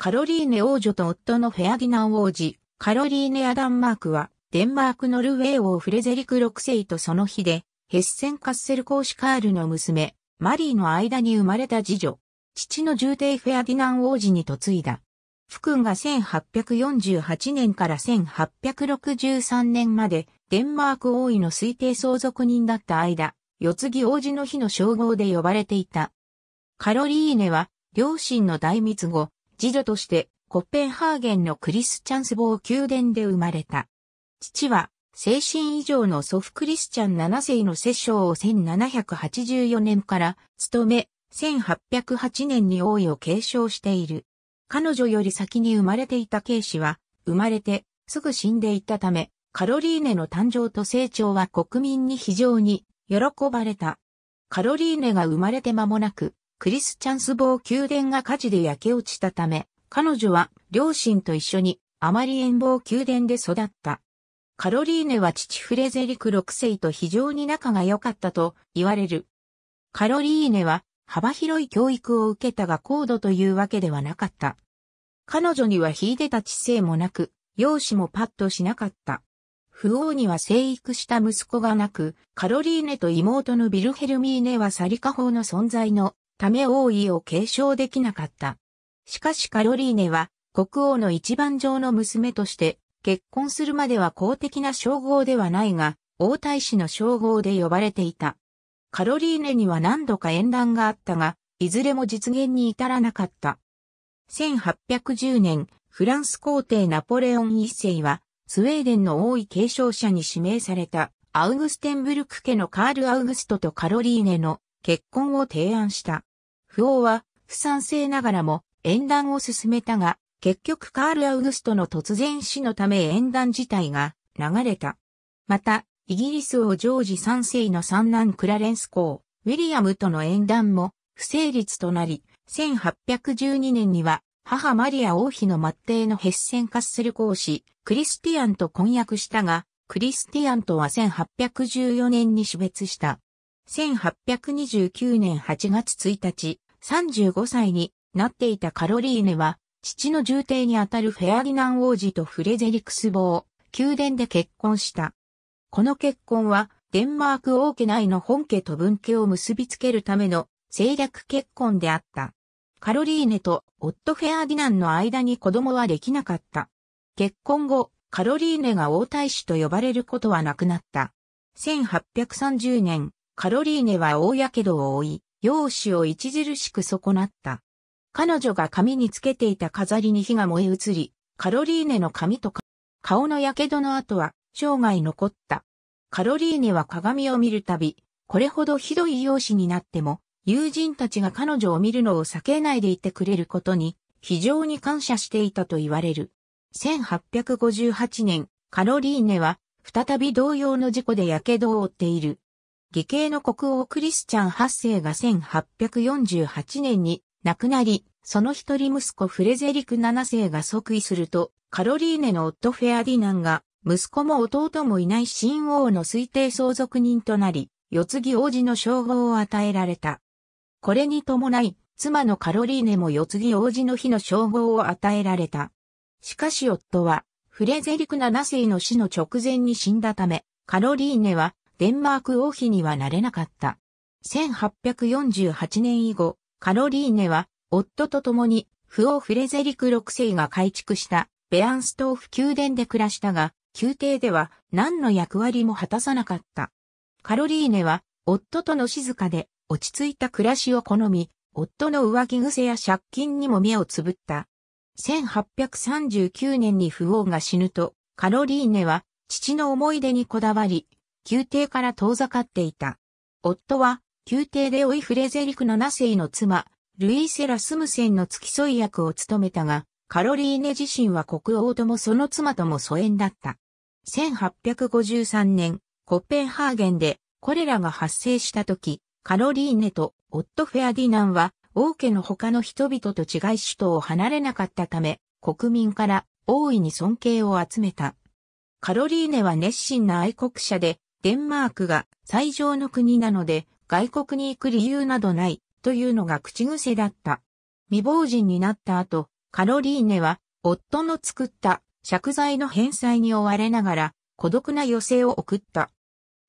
カロリーネ王女と夫のフェアディナン王子、カロリーネ・アダンマークは、デンマーク・ノルウェー王フレゼリク6世とその日で、ヘッセン・カッセル公子カールの娘、マリーの間に生まれた次女、父の重帝フェアディナン王子に嫁いだ。福が1848年から1863年まで、デンマーク王位の推定相続人だった間、四次王子の日の称号で呼ばれていた。カロリーネは、両親の大密後、次女として、コッペンハーゲンのクリスチャンスボー宮殿で生まれた。父は、精神以上の祖父クリスチャン7世の摂政を1784年から務め、1808年に王位を継承している。彼女より先に生まれていたケイ氏は、生まれてすぐ死んでいったため、カロリーネの誕生と成長は国民に非常に喜ばれた。カロリーネが生まれて間もなく、クリスチャンス坊宮殿が火事で焼け落ちたため、彼女は両親と一緒にあまり遠望宮殿で育った。カロリーネは父フレゼリク6世と非常に仲が良かったと言われる。カロリーネは幅広い教育を受けたが高度というわけではなかった。彼女には秀でた知性もなく、容姿もパッとしなかった。不王には生育した息子がなく、カロリーネと妹のビルヘルミーネはサリカ法の存在のため王位を継承できなかった。しかしカロリーネは国王の一番上の娘として結婚するまでは公的な称号ではないが王太子の称号で呼ばれていた。カロリーネには何度か縁談があったが、いずれも実現に至らなかった。1810年、フランス皇帝ナポレオン一世は、スウェーデンの王位継承者に指名された、アウグステンブルク家のカール・アウグストとカロリーネの結婚を提案した。不王は不賛成ながらも縁談を進めたが、結局カール・アウグストの突然死のため縁談自体が流れた。また、イギリス王ジョージ3世の三男クラレンス公、ウィリアムとの縁談も不成立となり、1812年には母マリア王妃の末弟のヘッセンカッセル公使、クリスティアンと婚約したが、クリスティアンとは1814年に死別した。1829年8月1日、35歳になっていたカロリーネは、父の重帝にあたるフェアディナン王子とフレゼリクスを宮殿で結婚した。この結婚は、デンマーク王家内の本家と分家を結びつけるための政略結婚であった。カロリーネと夫フェアディナンの間に子供はできなかった。結婚後、カロリーネが王太子と呼ばれることはなくなった。1830年、カロリーネは大やけどを負い、容姿を著しく損なった。彼女が髪につけていた飾りに火が燃え移り、カロリーネの髪とか、顔の火傷の跡は生涯残った。カロリーネは鏡を見るたび、これほどひどい容姿になっても、友人たちが彼女を見るのを避けないでいてくれることに、非常に感謝していたと言われる。1858年、カロリーネは、再び同様の事故で火傷を負っている。義兄の国王クリスチャン8世が1848年に亡くなり、その一人息子フレゼリク7世が即位すると、カロリーネの夫フェアディナンが、息子も弟もいない新王の推定相続人となり、四次王子の称号を与えられた。これに伴い、妻のカロリーネも四次王子の日の称号を与えられた。しかし夫は、フレゼリク7世の死の直前に死んだため、カロリーネはデンマーク王妃にはなれなかった。1848年以後、カロリーネは夫と共に不王フレゼリク6世が改築したベアンストーフ宮殿で暮らしたが、宮廷では何の役割も果たさなかった。カロリーネは夫との静かで落ち着いた暮らしを好み、夫の上着癖や借金にも目をつぶった。1839年に不王が死ぬと、カロリーネは父の思い出にこだわり、宮廷から遠ざかっていた。夫は、宮廷でオいフレゼリクの7世の妻、ルイセラ・スムセンの付き添い役を務めたが、カロリーネ自身は国王ともその妻とも疎遠だった。1853年、コッペンハーゲンでコレラが発生した時、カロリーネと夫フェアディナンは王家の他の人々と違い首都を離れなかったため、国民から大いに尊敬を集めた。カロリーネは熱心な愛国者で、デンマークが最上の国なので外国に行く理由などないというのが口癖だった。未亡人になった後、カロリーネは夫の作った借財の返済に追われながら孤独な余生を送った。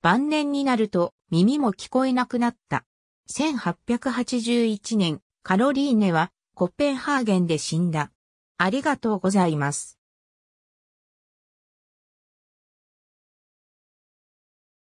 晩年になると耳も聞こえなくなった。1881年、カロリーネはコペンハーゲンで死んだ。ありがとうございます。